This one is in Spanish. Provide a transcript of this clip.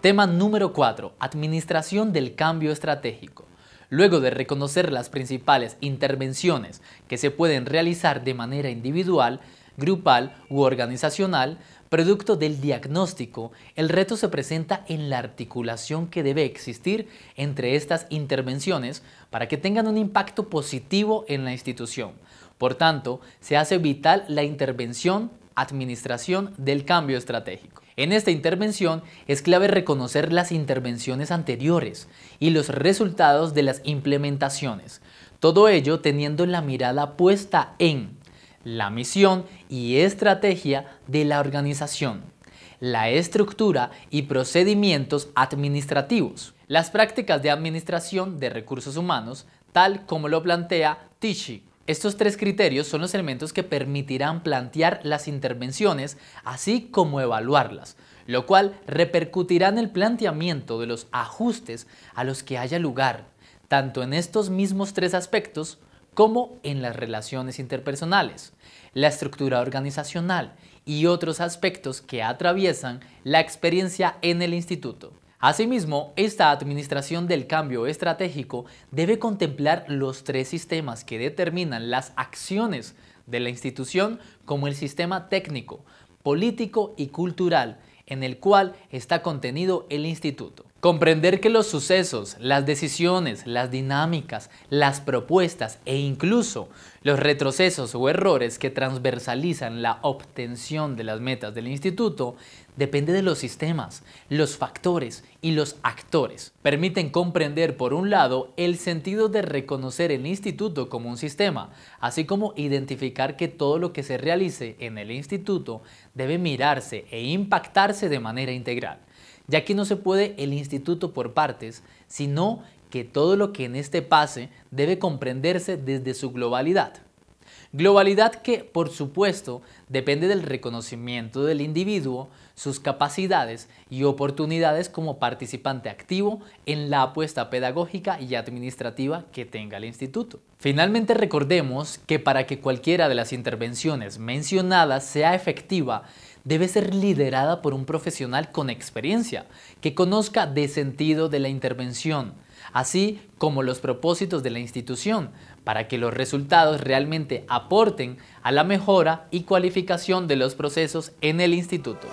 Tema número 4. Administración del cambio estratégico. Luego de reconocer las principales intervenciones que se pueden realizar de manera individual, grupal u organizacional, producto del diagnóstico, el reto se presenta en la articulación que debe existir entre estas intervenciones para que tengan un impacto positivo en la institución. Por tanto, se hace vital la intervención, administración del cambio estratégico. En esta intervención es clave reconocer las intervenciones anteriores y los resultados de las implementaciones, todo ello teniendo la mirada puesta en la misión y estrategia de la organización, la estructura y procedimientos administrativos, las prácticas de administración de recursos humanos, tal como lo plantea Tichy estos tres criterios son los elementos que permitirán plantear las intervenciones, así como evaluarlas, lo cual repercutirá en el planteamiento de los ajustes a los que haya lugar, tanto en estos mismos tres aspectos como en las relaciones interpersonales, la estructura organizacional y otros aspectos que atraviesan la experiencia en el instituto. Asimismo, esta administración del cambio estratégico debe contemplar los tres sistemas que determinan las acciones de la institución como el sistema técnico, político y cultural en el cual está contenido el instituto. Comprender que los sucesos, las decisiones, las dinámicas, las propuestas e incluso los retrocesos o errores que transversalizan la obtención de las metas del instituto depende de los sistemas, los factores y los actores. Permiten comprender, por un lado, el sentido de reconocer el instituto como un sistema, así como identificar que todo lo que se realice en el instituto debe mirarse e impactarse de manera integral ya que no se puede el instituto por partes, sino que todo lo que en este pase debe comprenderse desde su globalidad. Globalidad que, por supuesto, depende del reconocimiento del individuo, sus capacidades y oportunidades como participante activo en la apuesta pedagógica y administrativa que tenga el instituto. Finalmente, recordemos que para que cualquiera de las intervenciones mencionadas sea efectiva, debe ser liderada por un profesional con experiencia, que conozca de sentido de la intervención, así como los propósitos de la institución, para que los resultados realmente aporten a la mejora y cualificación de los procesos en el instituto.